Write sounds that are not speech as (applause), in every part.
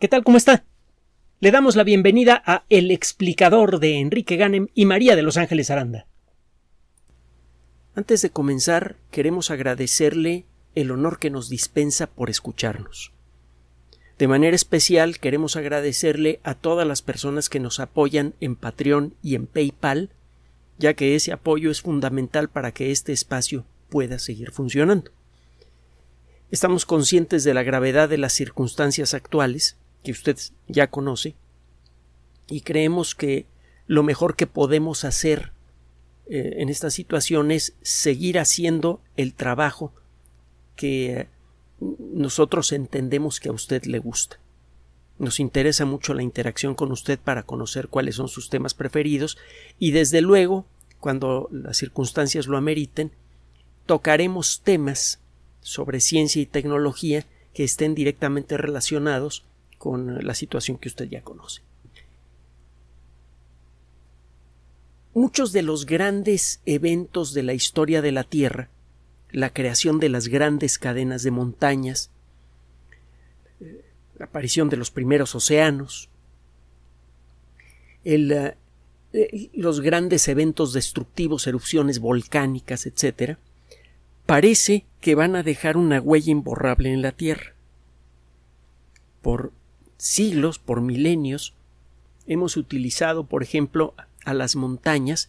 ¿Qué tal? ¿Cómo está? Le damos la bienvenida a El explicador de Enrique Ganem y María de Los Ángeles Aranda. Antes de comenzar, queremos agradecerle el honor que nos dispensa por escucharnos. De manera especial, queremos agradecerle a todas las personas que nos apoyan en Patreon y en PayPal, ya que ese apoyo es fundamental para que este espacio pueda seguir funcionando. Estamos conscientes de la gravedad de las circunstancias actuales que usted ya conoce y creemos que lo mejor que podemos hacer eh, en esta situación es seguir haciendo el trabajo que eh, nosotros entendemos que a usted le gusta. Nos interesa mucho la interacción con usted para conocer cuáles son sus temas preferidos y desde luego, cuando las circunstancias lo ameriten, tocaremos temas sobre ciencia y tecnología que estén directamente relacionados con la situación que usted ya conoce. Muchos de los grandes eventos de la historia de la Tierra, la creación de las grandes cadenas de montañas, la eh, aparición de los primeros océanos, eh, eh, los grandes eventos destructivos, erupciones volcánicas, etc., parece que van a dejar una huella imborrable en la Tierra. Por siglos, por milenios, hemos utilizado, por ejemplo, a las montañas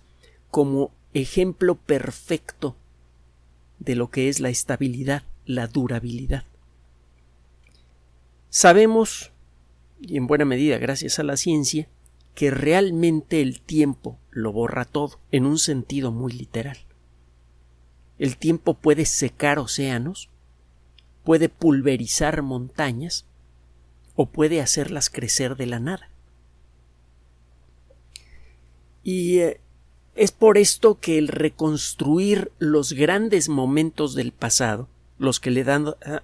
como ejemplo perfecto de lo que es la estabilidad, la durabilidad. Sabemos, y en buena medida gracias a la ciencia, que realmente el tiempo lo borra todo, en un sentido muy literal. El tiempo puede secar océanos, puede pulverizar montañas, o puede hacerlas crecer de la nada. Y eh, es por esto que el reconstruir los grandes momentos del pasado, los que le eh,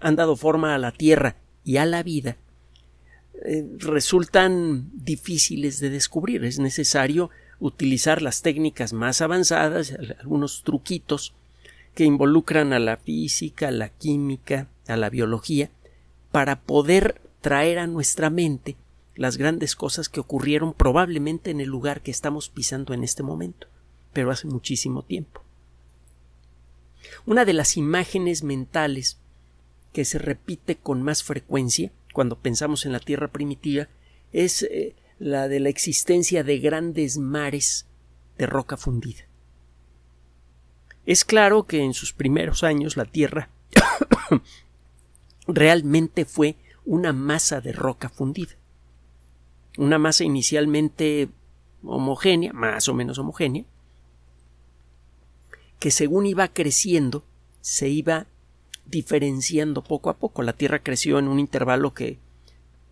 han dado forma a la tierra y a la vida, eh, resultan difíciles de descubrir. Es necesario utilizar las técnicas más avanzadas, algunos truquitos que involucran a la física, a la química, a la biología, para poder traer a nuestra mente las grandes cosas que ocurrieron probablemente en el lugar que estamos pisando en este momento, pero hace muchísimo tiempo. Una de las imágenes mentales que se repite con más frecuencia cuando pensamos en la Tierra primitiva es eh, la de la existencia de grandes mares de roca fundida. Es claro que en sus primeros años la Tierra (coughs) realmente fue una masa de roca fundida. Una masa inicialmente homogénea, más o menos homogénea, que según iba creciendo, se iba diferenciando poco a poco. La Tierra creció en un intervalo que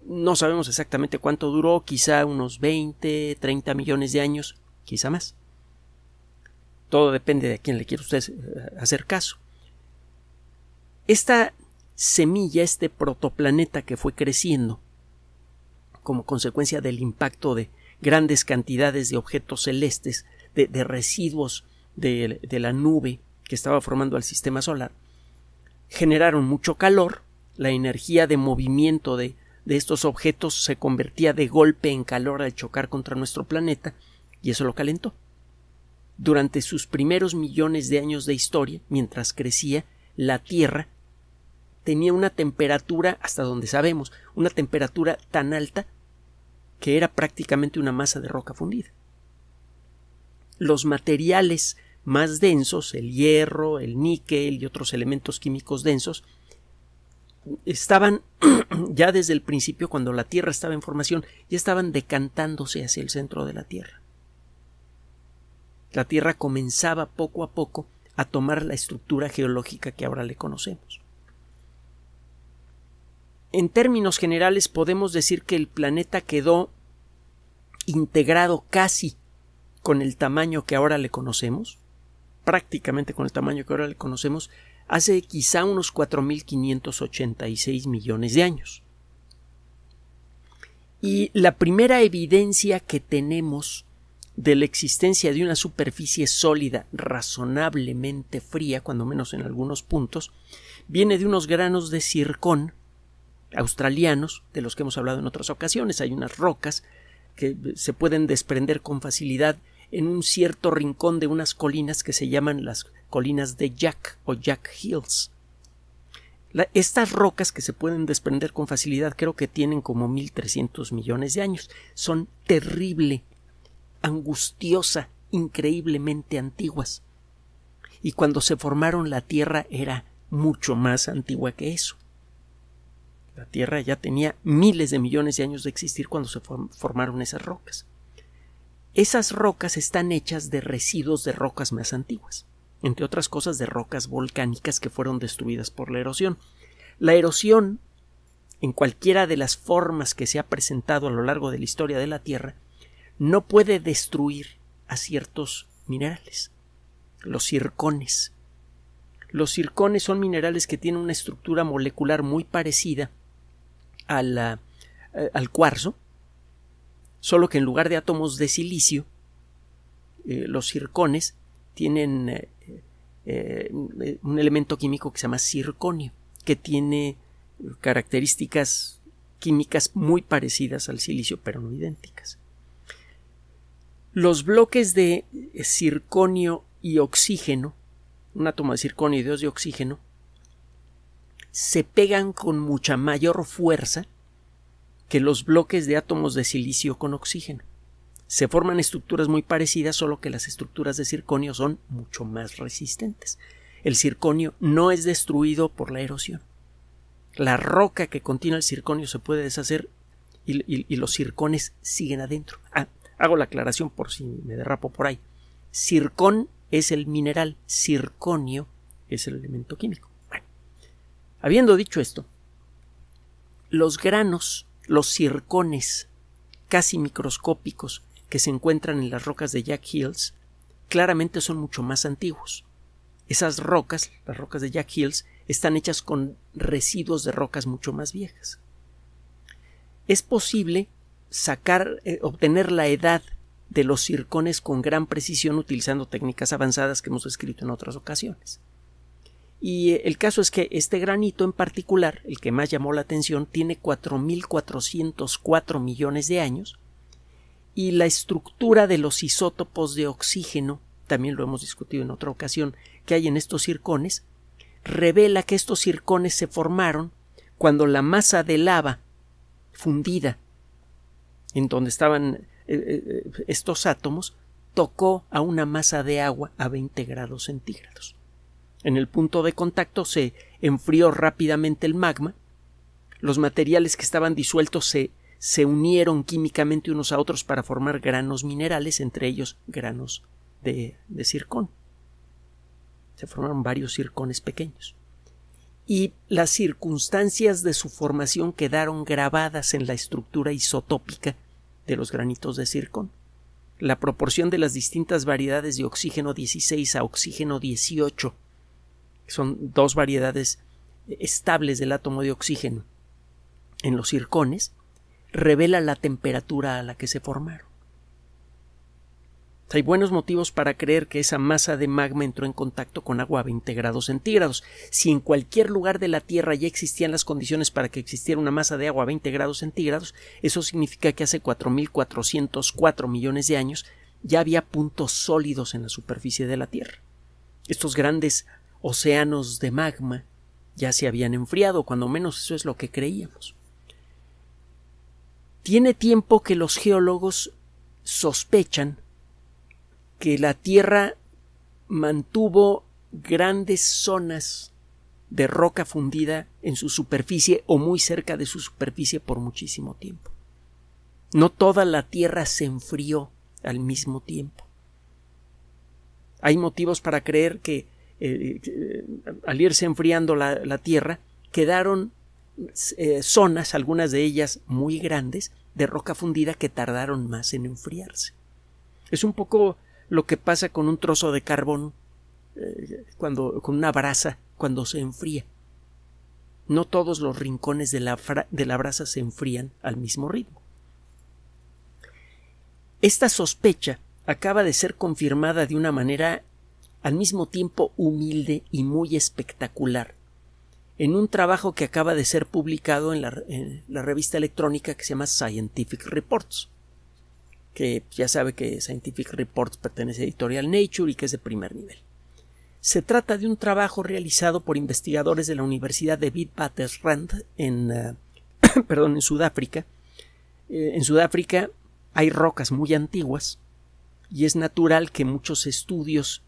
no sabemos exactamente cuánto duró, quizá unos 20, 30 millones de años, quizá más. Todo depende de a quién le quiera usted hacer caso. Esta semilla, este protoplaneta que fue creciendo como consecuencia del impacto de grandes cantidades de objetos celestes, de, residuos de, la nube que estaba formando al sistema solar, generaron mucho calor, la energía de movimiento de, de estos objetos se convertía de golpe en calor al chocar contra nuestro planeta, y eso lo calentó. Durante sus primeros millones de años de historia, mientras crecía, la Tierra tenía una temperatura, hasta donde sabemos, una temperatura tan alta que era prácticamente una masa de roca fundida. Los materiales más densos, el hierro, el níquel y otros elementos químicos densos, estaban (clears throat) ya desde el principio, cuando la Tierra estaba en formación, ya estaban decantándose hacia el centro de la Tierra. La Tierra comenzaba poco a poco a tomar la estructura geológica que ahora le conocemos en términos generales podemos decir que el planeta quedó integrado casi con el tamaño que ahora le conocemos, prácticamente con el tamaño que ahora le conocemos, hace quizá unos 4.586 millones de años. Y la primera evidencia que tenemos de la existencia de una superficie sólida razonablemente fría, cuando menos en algunos puntos, viene de unos granos de circón australianos, de los que hemos hablado en otras ocasiones. Hay unas rocas que eh, se pueden desprender con facilidad en un cierto rincón de unas colinas que se llaman las colinas de Jack o Jack Hills. estas rocas que se pueden desprender con facilidad creo que tienen como 1.300 millones de años. Son terrible, angustiosa, increíblemente antiguas. Y cuando se formaron la Tierra era mucho más antigua que eso. La Tierra ya tenía miles de millones de años de existir cuando se formaron esas rocas. Esas rocas están hechas de residuos de rocas más antiguas, entre otras cosas de rocas volcánicas que fueron destruidas por la erosión. La erosión, en cualquiera de las formas que se ha presentado a lo largo de la historia de la Tierra, no puede destruir a ciertos minerales, los circones. Los circones son minerales que tienen una estructura molecular muy parecida eh, al cuarzo, solo que en lugar de átomos de silicio, eh, los circones tienen eh, un elemento químico que se llama circonio, que tiene características químicas muy parecidas al silicio, pero no idénticas. Los bloques de circonio y oxígeno, un átomo de circonio y dos de oxígeno, se pegan con mucha mayor fuerza que los bloques de átomos de silicio con oxígeno. Se forman estructuras muy parecidas, solo que las estructuras de circonio son mucho más resistentes. El circonio no es destruido por la erosión. La roca que contiene el circonio se puede deshacer y, los circones siguen adentro. Ah, hago la aclaración por si me derrapo por ahí. Circón es el mineral, circonio es el elemento químico. Habiendo dicho esto, los granos, los circones casi microscópicos que se encuentran en las rocas de Jack Hills, claramente son mucho más antiguos. Esas rocas, las rocas de Jack Hills, están hechas con residuos de rocas mucho más viejas. Es posible sacar, eh, obtener la edad de los circones con gran precisión utilizando técnicas avanzadas que hemos descrito en otras ocasiones. Y el caso es que este granito en particular, el que más llamó la atención, tiene 4.404 millones de años y la estructura de los isótopos de oxígeno, también lo hemos discutido en otra ocasión, que hay en estos circones, revela que estos circones se formaron cuando la masa de lava fundida en donde estaban eh, eh, eh, estos átomos tocó a una masa de agua a 20 grados centígrados. En el punto de contacto se enfrió rápidamente el magma, los materiales que estaban disueltos se, se unieron químicamente unos a otros para formar granos minerales, entre ellos granos de, de circón. Se formaron varios circones pequeños. Y las circunstancias de su formación quedaron grabadas en la estructura isotópica de los granitos de circón la proporción de las distintas variedades de oxígeno 16 a oxígeno 18 son dos variedades estables del átomo de oxígeno en los circones, revela la temperatura a la que se formaron. Hay buenos motivos para creer que esa masa de magma entró en contacto con agua a 20 grados centígrados. Si en cualquier lugar de la Tierra ya existían las condiciones para que existiera una masa de agua a 20 grados centígrados, eso significa que hace 4.404 millones de años ya había puntos sólidos en la superficie de la Tierra. Estos grandes océanos de magma ya se habían enfriado, cuando menos eso es lo que creíamos. Tiene tiempo que los geólogos sospechan que la Tierra mantuvo grandes zonas de roca fundida en su superficie o muy cerca de su superficie por muchísimo tiempo. No toda la Tierra se enfrió al mismo tiempo. Hay motivos para creer que eh, eh, al irse enfriando la, tierra, quedaron eh, zonas, algunas de ellas muy grandes, de roca fundida que tardaron más en enfriarse. Es un poco lo que pasa con un trozo de carbón cuando con una brasa cuando se enfría. No todos los rincones de la, de la brasa se enfrían al mismo ritmo. Esta sospecha acaba de ser confirmada de una manera al mismo tiempo humilde y muy espectacular, en un trabajo que acaba de ser publicado en la, revista electrónica que se llama Scientific Reports, que ya sabe que Scientific Reports pertenece a Editorial Nature y que es de primer nivel. Se trata de un trabajo realizado por investigadores de la Universidad de Witwatersrand en, eh, (coughs) perdón, en Sudáfrica. Eh, en Sudáfrica hay rocas muy antiguas y es natural que muchos estudios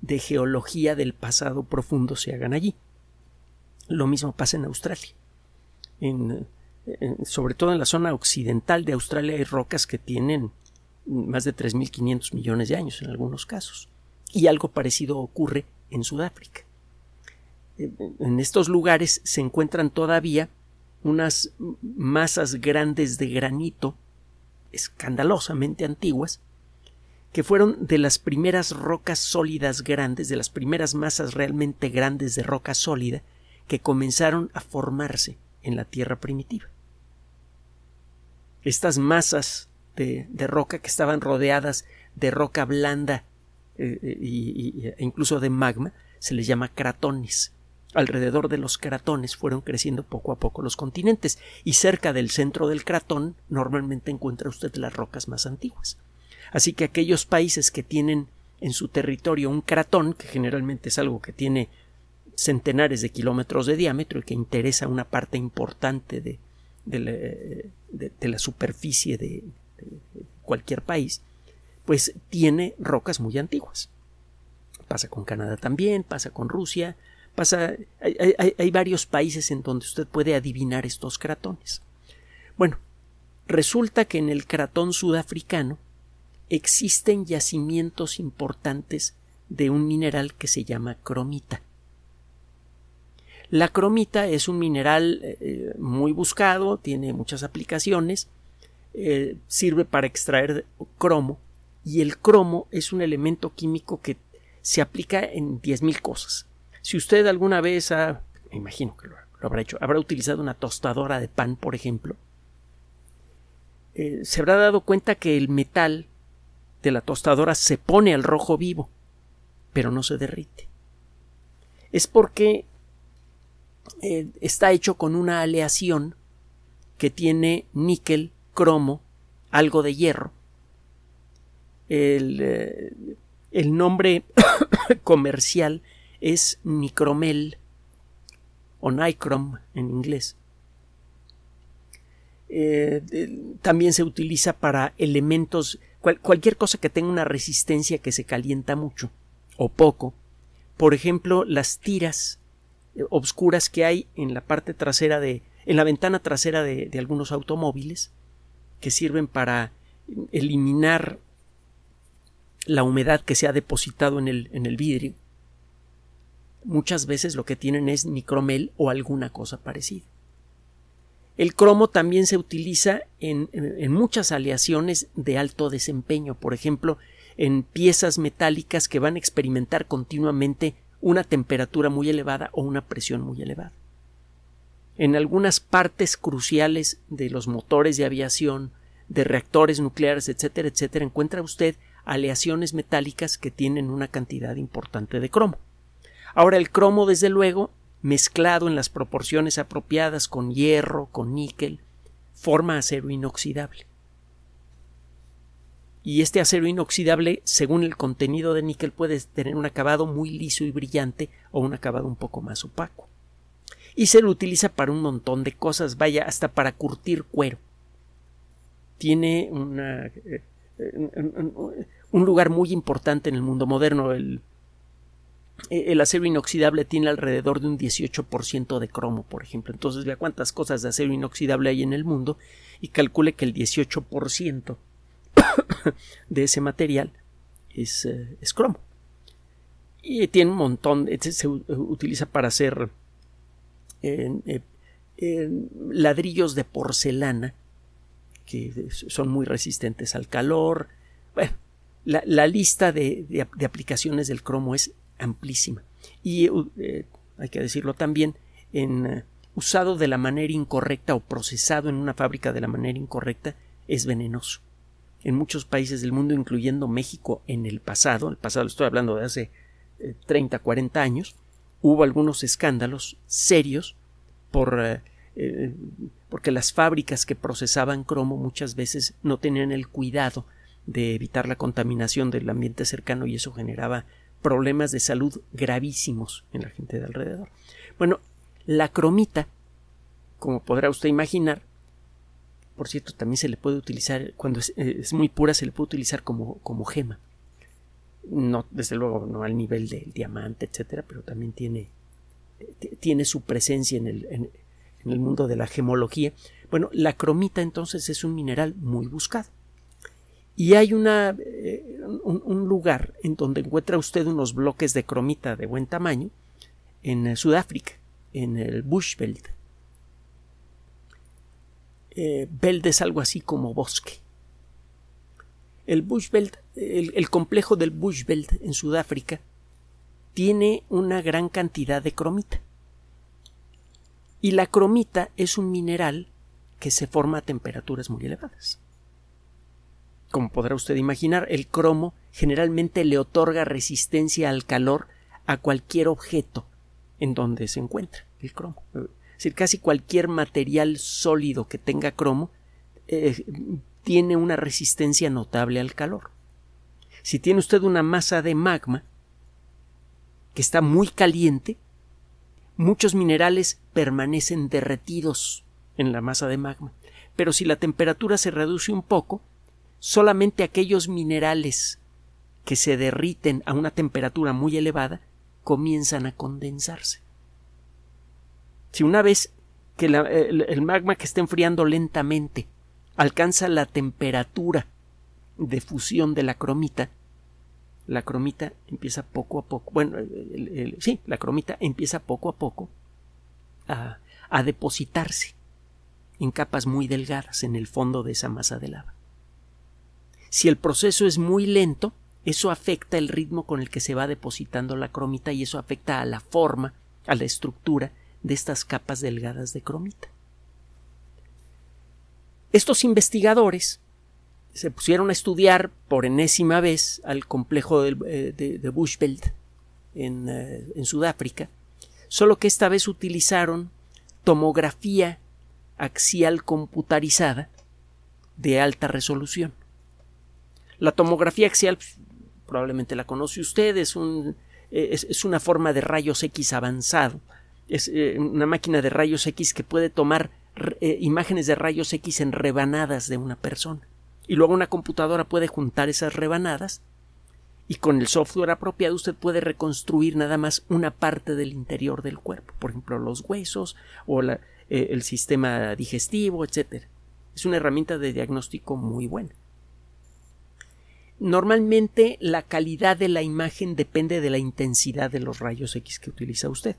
de geología del pasado profundo se hagan allí. Lo mismo pasa en Australia. sobre todo en la zona occidental de Australia hay rocas que tienen más de 3.500 millones de años en algunos casos. Y algo parecido ocurre en Sudáfrica. Eh, en estos lugares se encuentran todavía unas masas grandes de granito escandalosamente antiguas que fueron de las primeras rocas sólidas grandes, de las primeras masas realmente grandes de roca sólida, que comenzaron a formarse en la Tierra primitiva. Estas masas de, roca que estaban rodeadas de roca blanda eh, eh, e incluso de magma, se les llama cratones. Alrededor de los cratones fueron creciendo poco a poco los continentes y cerca del centro del cratón normalmente encuentra usted las rocas más antiguas. Así que aquellos países que tienen en su territorio un cratón, que generalmente es algo que tiene centenares de kilómetros de diámetro y que interesa una parte importante de, de, la, superficie de cualquier país, pues tiene rocas muy antiguas. Pasa con Canadá también, pasa con Rusia, pasa. Hay, hay, varios países en donde usted puede adivinar estos cratones. Bueno, resulta que en el cratón sudafricano existen yacimientos importantes de un mineral que se llama cromita. La cromita es un mineral eh, muy buscado, tiene muchas aplicaciones, eh, sirve para extraer cromo y el cromo es un elemento químico que se aplica en 10.000 cosas. Si usted alguna vez ha, me imagino que lo, habrá hecho, habrá utilizado una tostadora de pan, por ejemplo, eh, se habrá dado cuenta que el metal la tostadora se pone al rojo vivo, pero no se derrite. Es porque eh, está hecho con una aleación que tiene níquel, cromo, algo de hierro. El, eh, nombre (coughs) comercial es nicromel o nicrom en inglés. Eh, también se utiliza para elementos cualquier cosa que tenga una resistencia que se calienta mucho o poco. Por ejemplo, las tiras eh, obscuras que hay en la parte trasera de, en la ventana trasera de, algunos automóviles que sirven para eliminar la humedad que se ha depositado en el, en el vidrio. Muchas veces lo que tienen es micromel o alguna cosa parecida. El cromo también se utiliza en, muchas aleaciones de alto desempeño, por ejemplo, en piezas metálicas que van a experimentar continuamente una temperatura muy elevada o una presión muy elevada. En algunas partes cruciales de los motores de aviación, de reactores nucleares, etcétera, etcétera, encuentra usted aleaciones metálicas que tienen una cantidad importante de cromo. Ahora, el cromo, desde luego, mezclado en las proporciones apropiadas con hierro, con níquel, forma acero inoxidable. Y este acero inoxidable, según el contenido de níquel, puede tener un acabado muy liso y brillante o un acabado un poco más opaco. Y se lo utiliza para un montón de cosas, vaya, hasta para curtir cuero. Tiene eh, eh, un lugar muy importante en el mundo moderno. El, eh, el acero inoxidable tiene alrededor de un 18% de cromo, por ejemplo. Entonces vea cuántas cosas de acero inoxidable hay en el mundo y calcule que el 18% (coughs) de ese material eh, es, cromo. Y tiene un montón, eh, se utiliza para hacer ladrillos de porcelana que son muy resistentes al calor. Bueno, la, lista de aplicaciones del cromo es amplísima. Y eh, eh, hay que decirlo también, en, eh, usado de la manera incorrecta o procesado en una fábrica de la manera incorrecta es venenoso. En muchos países del mundo, incluyendo México en el pasado, el pasado estoy hablando de hace treinta 30, 40 años, hubo algunos escándalos serios por porque las fábricas que procesaban cromo muchas veces no tenían el cuidado de evitar la contaminación del ambiente cercano y eso generaba problemas de salud gravísimos en la gente de alrededor. Bueno, la cromita, como podrá usted imaginar, por cierto, también se le puede utilizar, cuando es, eh, muy pura, se le puede utilizar como, como gema. No, desde luego, no al nivel del diamante, etcétera, pero también tiene, eh, tiene su presencia en el, en, el mundo de la gemología. Bueno, la cromita entonces es un mineral muy buscado. Y hay una, eh, un, lugar en donde encuentra usted unos bloques de cromita de buen tamaño en eh, Sudáfrica, en el Bushveld. Eh, es algo así como bosque. El Bushveld, el complejo del Bushveld en Sudáfrica, tiene una gran cantidad de cromita. Y la cromita es un mineral que se forma a temperaturas muy elevadas. Como podrá usted imaginar, el cromo generalmente le otorga resistencia al calor a cualquier objeto en donde se encuentra el cromo. Es decir, casi cualquier material sólido que tenga cromo eh, tiene una resistencia notable al calor. Si tiene usted una masa de magma que está muy caliente, muchos minerales permanecen derretidos en la masa de magma. Pero si la temperatura se reduce un poco, solamente aquellos minerales que se derriten a una temperatura muy elevada comienzan a condensarse. Si una vez que el, magma que está enfriando lentamente alcanza la temperatura de fusión de la cromita, la cromita empieza poco a poco, bueno, sí, la cromita empieza poco a poco a depositarse en capas muy delgadas en el fondo de esa masa de lava. Si el proceso es muy lento, eso afecta el ritmo con el que se va depositando la cromita y eso afecta a la forma, a la estructura de estas capas delgadas de cromita. Estos investigadores se pusieron a estudiar por enésima vez al complejo eh, de, de, Bushveld eh, en Sudáfrica, solo que esta vez utilizaron tomografía axial computarizada de alta resolución. La tomografía axial, pues, probablemente la conoce usted, es, un, eh, es, una forma de rayos X avanzado. Es eh, una máquina de rayos X que puede tomar eh, imágenes de rayos X en rebanadas de una persona. Y luego una computadora puede juntar esas rebanadas y con el software apropiado usted puede reconstruir nada más una parte del interior del cuerpo, por ejemplo los huesos o el sistema digestivo, etc. Es una herramienta de diagnóstico muy buena. Normalmente la calidad de la imagen depende de la intensidad de los rayos X que utiliza usted.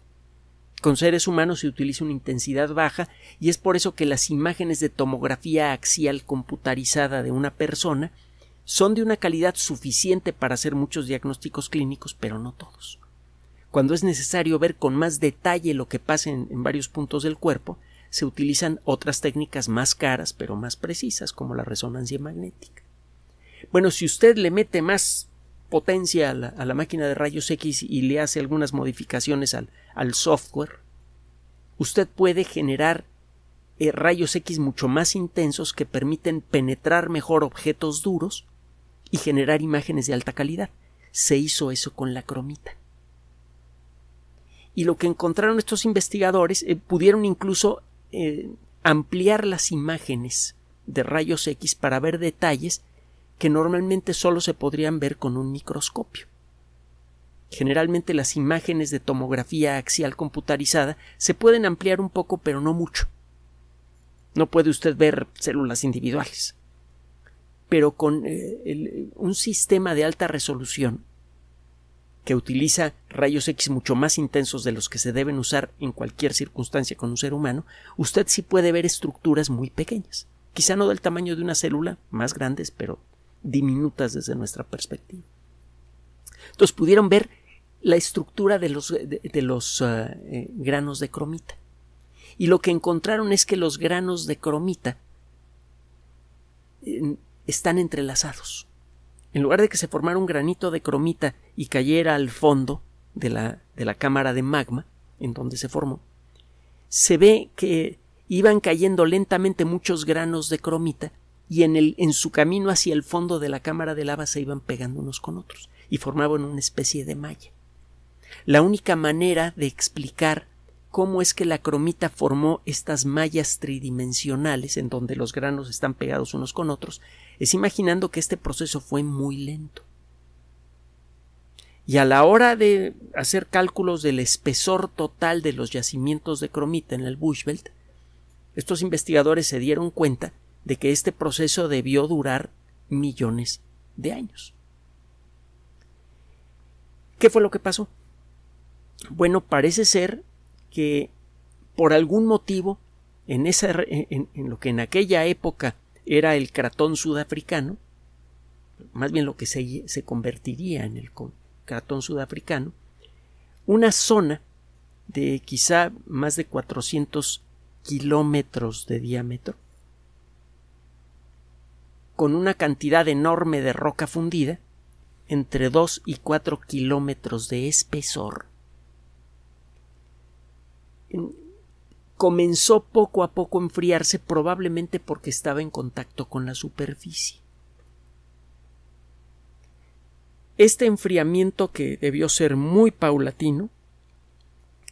Con seres humanos se utiliza una intensidad baja y es por eso que las imágenes de tomografía axial computarizada de una persona son de una calidad suficiente para hacer muchos diagnósticos clínicos, pero no todos. Cuando es necesario ver con más detalle lo que pasa en, varios puntos del cuerpo, se utilizan otras técnicas más caras pero más precisas, como la resonancia magnética. Bueno, si usted le mete más potencia a la, máquina de rayos X y le hace algunas modificaciones al, al software, usted puede generar eh, rayos X mucho más intensos que permiten penetrar mejor objetos duros y generar imágenes de alta calidad. Se hizo eso con la cromita. Y lo que encontraron estos investigadores eh, pudieron incluso eh, ampliar las imágenes de rayos X para ver detalles que normalmente solo se podrían ver con un microscopio. Generalmente las imágenes de tomografía axial computarizada se pueden ampliar un poco pero no mucho. No puede usted ver células individuales. Pero con eh, un sistema de alta resolución que utiliza rayos X mucho más intensos de los que se deben usar en cualquier circunstancia con un ser humano, usted sí puede ver estructuras muy pequeñas, quizá no del tamaño de una célula, más grandes, pero diminutas desde nuestra perspectiva. Entonces pudieron ver la estructura de los, de, los eh, eh, granos de cromita. Y lo que encontraron es que los granos de cromita están entrelazados. En lugar de que se formara un granito de cromita y cayera al fondo de la, de la cámara de magma, en donde se formó, se ve que iban cayendo lentamente muchos granos de cromita y en, el, en su camino hacia el fondo de la cámara de lava se iban pegando unos con otros y formaban una especie de malla. La única manera de explicar cómo es que la cromita formó estas mallas tridimensionales en donde los granos están pegados unos con otros es imaginando que este proceso fue muy lento. Y a la hora de hacer cálculos del espesor total de los yacimientos de cromita en el Bushveld, estos investigadores se dieron cuenta de que este proceso debió durar millones de años. ¿Qué fue lo que pasó? Bueno, parece ser que por algún motivo en, esa, en, lo que en aquella época era el cratón sudafricano, más bien lo que se, se convertiría en el cratón sudafricano, una zona de quizá más de 400 kilómetros de diámetro, con una cantidad enorme de roca fundida, entre 2 y 4 kilómetros de espesor. Comenzó poco a poco a enfriarse, probablemente porque estaba en contacto con la superficie. Este enfriamiento, que debió ser muy paulatino,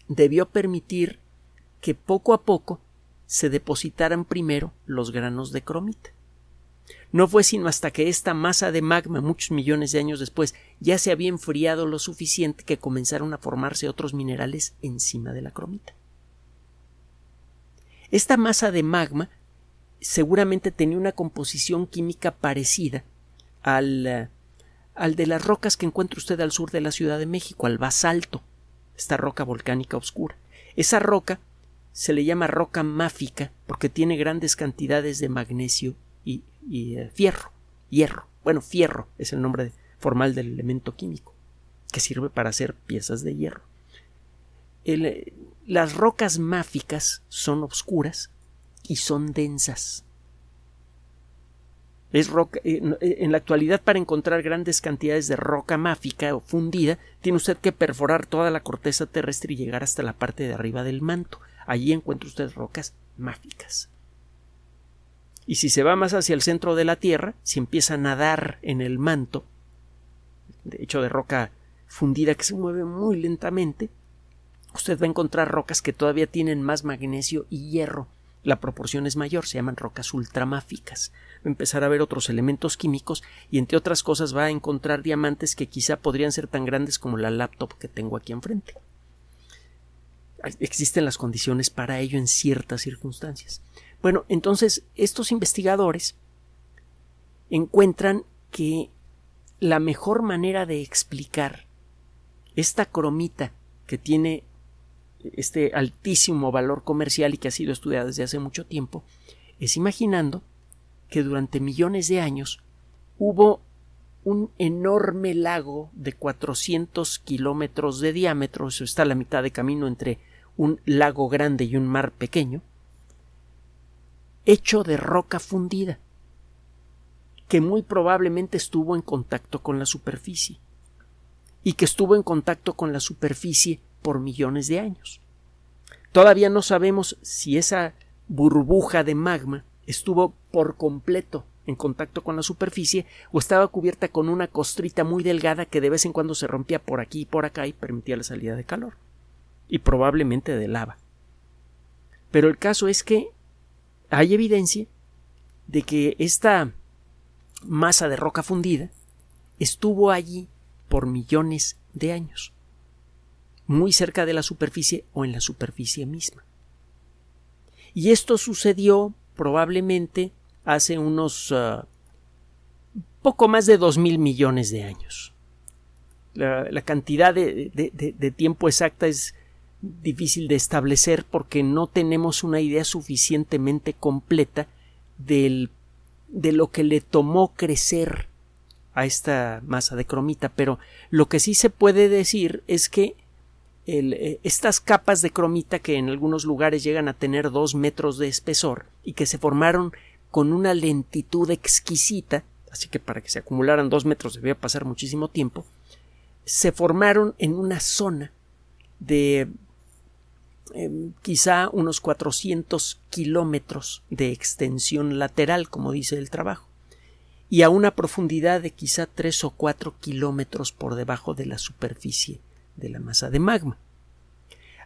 debió permitir que poco a poco se depositaran primero los granos de cromita. No fue sino hasta que esta masa de magma, muchos millones de años después, ya se había enfriado lo suficiente que comenzaron a formarse otros minerales encima de la cromita. Esta masa de magma seguramente tenía una composición química parecida al, eh, al de las rocas que encuentra usted al sur de la Ciudad de México, al basalto, esta roca volcánica oscura. Esa roca se le llama roca máfica porque tiene grandes cantidades de magnesio y y eh, fierro, hierro. Bueno, fierro es el nombre formal del elemento químico que sirve para hacer piezas de hierro. Eh, las rocas máficas son oscuras y son densas. Es roca, eh, en la actualidad, para encontrar grandes cantidades de roca máfica o fundida, tiene usted que perforar toda la corteza terrestre y llegar hasta la parte de arriba del manto. Allí encuentra usted rocas máficas y si se va más hacia el centro de la Tierra, si empieza a nadar en el manto, de hecho de roca fundida que se mueve muy lentamente, usted va a encontrar rocas que todavía tienen más magnesio y hierro. La proporción es mayor, se llaman rocas ultramáficas. Va a empezar a ver otros elementos químicos y entre otras cosas va a encontrar diamantes que quizá podrían ser tan grandes como la laptop que tengo aquí enfrente. Existen las condiciones para ello en ciertas circunstancias. Bueno, entonces estos investigadores encuentran que la mejor manera de explicar esta cromita que tiene este altísimo valor comercial y que ha sido estudiada desde hace mucho tiempo es imaginando que durante millones de años hubo un enorme lago de 400 kilómetros de diámetro, eso está a la mitad de camino entre un lago grande y un mar pequeño, hecho de roca fundida, que muy probablemente estuvo en contacto con la superficie, y que estuvo en contacto con la superficie por millones de años. Todavía no sabemos si esa burbuja de magma estuvo por completo en contacto con la superficie o estaba cubierta con una costrita muy delgada que de vez en cuando se rompía por aquí y por acá y permitía la salida de calor y probablemente de lava. Pero el caso es que hay evidencia de que esta masa de roca fundida estuvo allí por millones de años, muy cerca de la superficie o en la superficie misma. Y esto sucedió probablemente hace unos ah, poco más de dos mil millones de años. La, cantidad de, tiempo exacta es difícil de establecer porque no tenemos una idea suficientemente completa del, de lo que le tomó crecer a esta masa de cromita, pero lo que sí se puede decir es que eh, estas capas de cromita que en algunos lugares llegan a tener dos metros de espesor y que se formaron con una lentitud exquisita, así que para que se acumularan dos metros debía pasar muchísimo tiempo, se formaron en una zona de Em, quizá unos 400 kilómetros de extensión lateral, como dice el trabajo, y a una profundidad de quizá 3 o 4 kilómetros por debajo de la superficie de la masa de magma.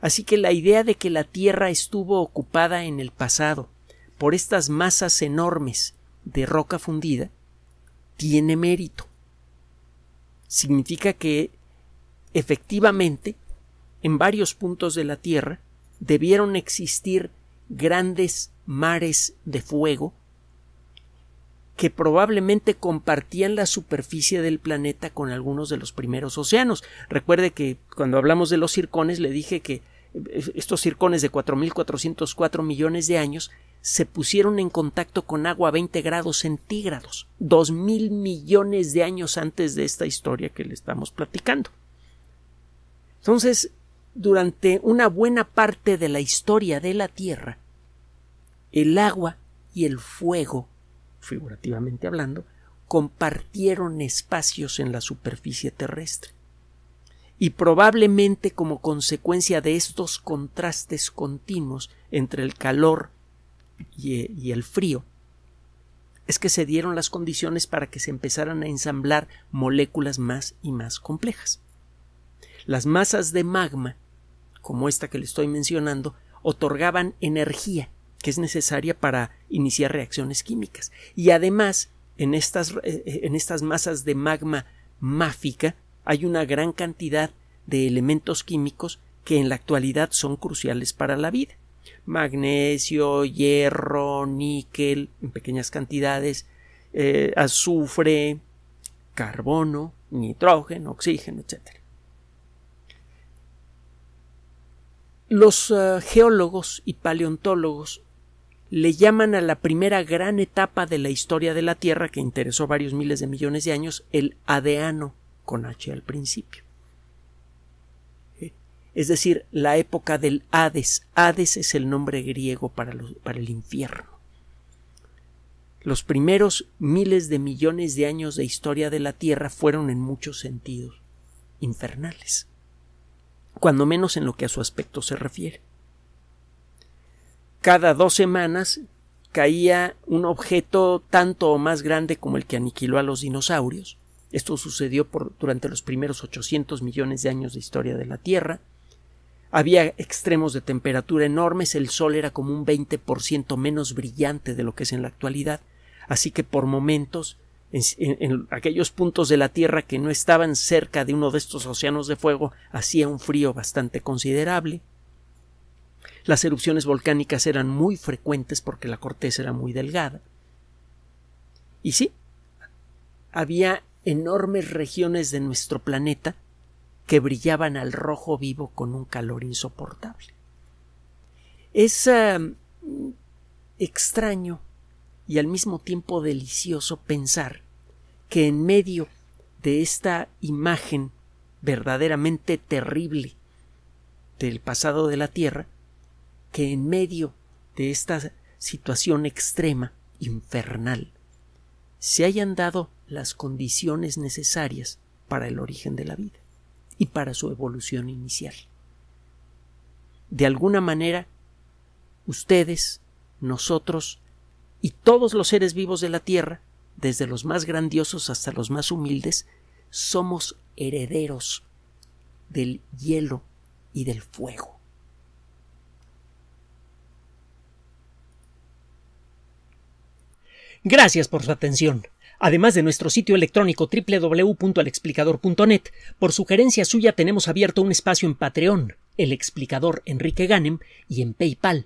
Así que la idea de que la Tierra estuvo ocupada en el pasado por estas masas enormes de roca fundida tiene mérito. Significa que efectivamente en varios puntos de la Tierra debieron existir grandes mares de fuego que probablemente compartían la superficie del planeta con algunos de los primeros océanos. Recuerde que cuando hablamos de los circones le dije que eh, estos circones de 4.404 millones de años se pusieron en contacto con agua a 20 grados centígrados, 2.000 millones de años antes de esta historia que le estamos platicando. Entonces, durante una buena parte de la historia de la Tierra, el agua y el fuego, figurativamente hablando, compartieron espacios en la superficie terrestre. Y probablemente como consecuencia de estos contrastes continuos entre el calor y, eh, el frío, es que se dieron las condiciones para que se empezaran a ensamblar moléculas más y más complejas. Las masas de magma como esta que le estoy mencionando, otorgaban energía que es necesaria para iniciar reacciones químicas. Y además, en estas, eh, eh, en estas masas de magma máfica hay una gran cantidad de elementos químicos que en la actualidad son cruciales para la vida. Magnesio, hierro, níquel, en pequeñas cantidades, eh, azufre, carbono, nitrógeno, oxígeno, etcétera. Los eh, geólogos y paleontólogos le llaman a la primera gran etapa de la historia de la Tierra que interesó varios miles de millones de años el Adeano, con H al principio. Eh, es decir, la época del Hades. Hades es el nombre griego para el infierno. Los primeros miles de millones de años de historia de la Tierra fueron en muchos sentidos infernales cuando menos en lo que a su aspecto se refiere. Cada dos semanas caía un objeto tanto o más grande como el que aniquiló a los dinosaurios. Esto sucedió durante los primeros 800 millones de años de historia de la Tierra. Había extremos de temperatura enormes, el Sol era como un 20% menos brillante de lo que es en la actualidad, así que por momentos en, aquellos puntos de la Tierra que no estaban cerca de uno de estos océanos de fuego, hacía un frío bastante considerable. Las erupciones volcánicas eran muy frecuentes porque la corteza era muy delgada. Y sí, había enormes regiones de nuestro planeta que brillaban al rojo vivo con un calor insoportable. Es ah, extraño y al mismo tiempo delicioso pensar que en medio de esta imagen verdaderamente terrible del pasado de la Tierra, que en medio de esta situación extrema, infernal, se hayan dado las condiciones necesarias para el origen de la vida y para su evolución inicial. De alguna manera, ustedes, nosotros, y todos los seres vivos de la tierra, desde los más grandiosos hasta los más humildes, somos herederos del hielo y del fuego. Gracias por su atención. Además de nuestro sitio electrónico www.alexplicador.net, por sugerencia suya tenemos abierto un espacio en Patreon, el explicador Enrique Ganem, y en PayPal,